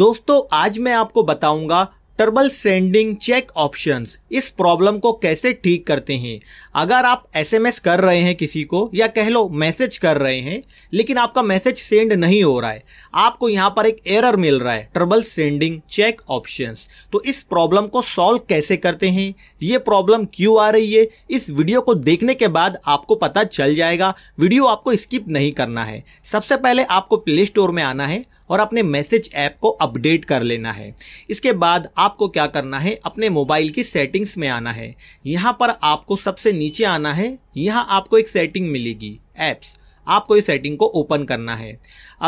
दोस्तों आज मैं आपको बताऊंगा टर्बल सेंडिंग चेक ऑप्शंस इस प्रॉब्लम को कैसे ठीक करते हैं अगर आप एसएमएस कर रहे हैं किसी को या कह लो मैसेज कर रहे हैं लेकिन आपका मैसेज सेंड नहीं हो रहा है आपको यहाँ पर एक एरर मिल रहा है ट्रबल सेंडिंग चेक ऑप्शंस तो इस प्रॉब्लम को सॉल्व कैसे करते हैं ये प्रॉब्लम क्यों आ रही है इस वीडियो को देखने के बाद आपको पता चल जाएगा वीडियो आपको स्किप नहीं करना है सबसे पहले आपको प्ले स्टोर में आना है और अपने मैसेज ऐप को अपडेट कर लेना है इसके बाद आपको क्या करना है अपने मोबाइल की सेटिंग्स में आना है यहाँ पर आपको सबसे नीचे आना है यहाँ आपको एक सेटिंग मिलेगी ऐप्स आपको इस सेटिंग को ओपन करना है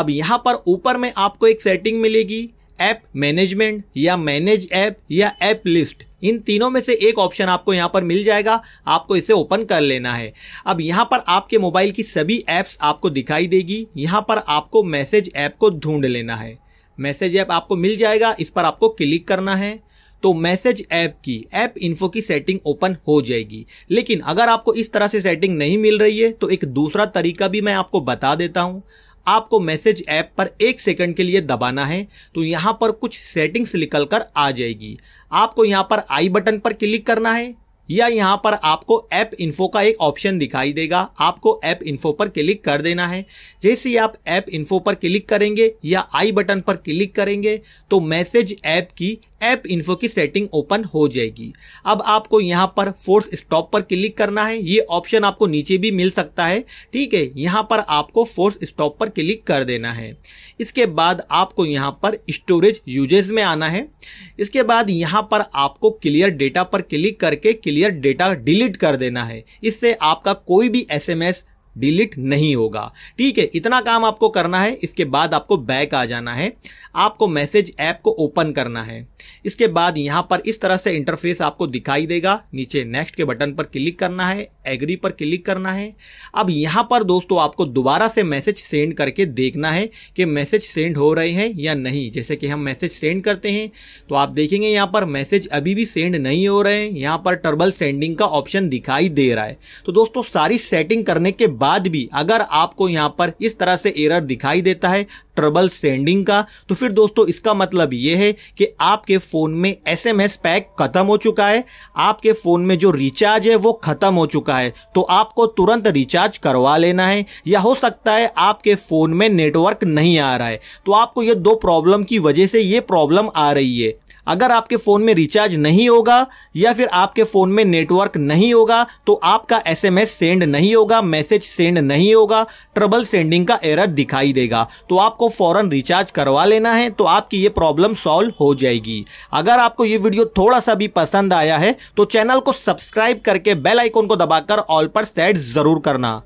अब यहाँ पर ऊपर में आपको एक सेटिंग मिलेगी ऐप मैनेजमेंट या मैनेज ऐप या ऐप लिस्ट इन तीनों में से एक ऑप्शन आपको यहाँ पर मिल जाएगा आपको इसे ओपन कर लेना है अब यहाँ पर आपके मोबाइल की सभी ऐप्स आपको दिखाई देगी यहाँ पर आपको मैसेज ऐप को ढूंढ लेना है मैसेज ऐप आपको मिल जाएगा इस पर आपको क्लिक करना है तो मैसेज ऐप की ऐप इन्फो की सेटिंग ओपन हो जाएगी लेकिन अगर आपको इस तरह से सेटिंग नहीं मिल रही है तो एक दूसरा तरीका भी मैं आपको बता देता हूं आपको मैसेज ऐप पर एक सेकंड के लिए दबाना है तो यहाँ पर कुछ सेटिंग्स निकल कर आ जाएगी आपको यहाँ पर आई बटन पर क्लिक करना है या यहाँ पर आपको ऐप इन्फो का एक ऑप्शन दिखाई देगा आपको ऐप इन्फो पर क्लिक कर देना है जैसे ही आप ऐप इन्फो पर क्लिक करेंगे या आई बटन पर क्लिक करेंगे तो मैसेज ऐप की ऐप इन्फो की सेटिंग ओपन हो जाएगी अब आपको यहाँ पर फोर्स स्टॉप पर क्लिक करना है ये ऑप्शन आपको नीचे भी मिल सकता है ठीक है यहाँ पर आपको फोर्स स्टॉप पर क्लिक कर देना है इसके बाद आपको यहाँ पर स्टोरेज यूजेज में आना है इसके बाद यहाँ पर आपको क्लियर डेटा पर क्लिक करके क्लियर डेटा डिलीट कर देना है इससे आपका कोई भी एस डिलीट नहीं होगा ठीक है इतना काम आपको करना है इसके बाद आपको बैक आ जाना है आपको मैसेज ऐप को ओपन करना है इसके बाद यहाँ पर इस तरह से इंटरफेस आपको दिखाई देगा नीचे नेक्स्ट के बटन पर क्लिक करना है एग्री पर क्लिक करना है अब यहाँ पर दोस्तों आपको दोबारा से मैसेज सेंड करके देखना है कि मैसेज सेंड हो रहे हैं या नहीं जैसे कि हम मैसेज सेंड करते हैं तो आप देखेंगे यहाँ पर मैसेज अभी भी सेंड नहीं हो रहे हैं यहाँ पर टर्बल सेंडिंग का ऑप्शन दिखाई दे रहा है तो दोस्तों सारी सेटिंग करने के बाद भी अगर आपको यहाँ पर इस तरह से एरर दिखाई देता है ट्रबल सेंडिंग का तो फिर दोस्तों इसका मतलब ये है कि आपके फ़ोन में एसएमएस पैक ख़त्म हो चुका है आपके फ़ोन में जो रिचार्ज है वो ख़त्म हो चुका है तो आपको तुरंत रिचार्ज करवा लेना है या हो सकता है आपके फ़ोन में नेटवर्क नहीं आ रहा है तो आपको ये दो प्रॉब्लम की वजह से ये प्रॉब्लम आ रही है अगर आपके फ़ोन में रिचार्ज नहीं होगा या फिर आपके फ़ोन में नेटवर्क नहीं होगा तो आपका एसएमएस सेंड नहीं होगा मैसेज सेंड नहीं होगा ट्रबल सेंडिंग का एरर दिखाई देगा तो आपको फ़ौरन रिचार्ज करवा लेना है तो आपकी ये प्रॉब्लम सॉल्व हो जाएगी अगर आपको ये वीडियो थोड़ा सा भी पसंद आया है तो चैनल को सब्सक्राइब करके बेल आइकोन को दबाकर ऑल पर सेट ज़रूर करना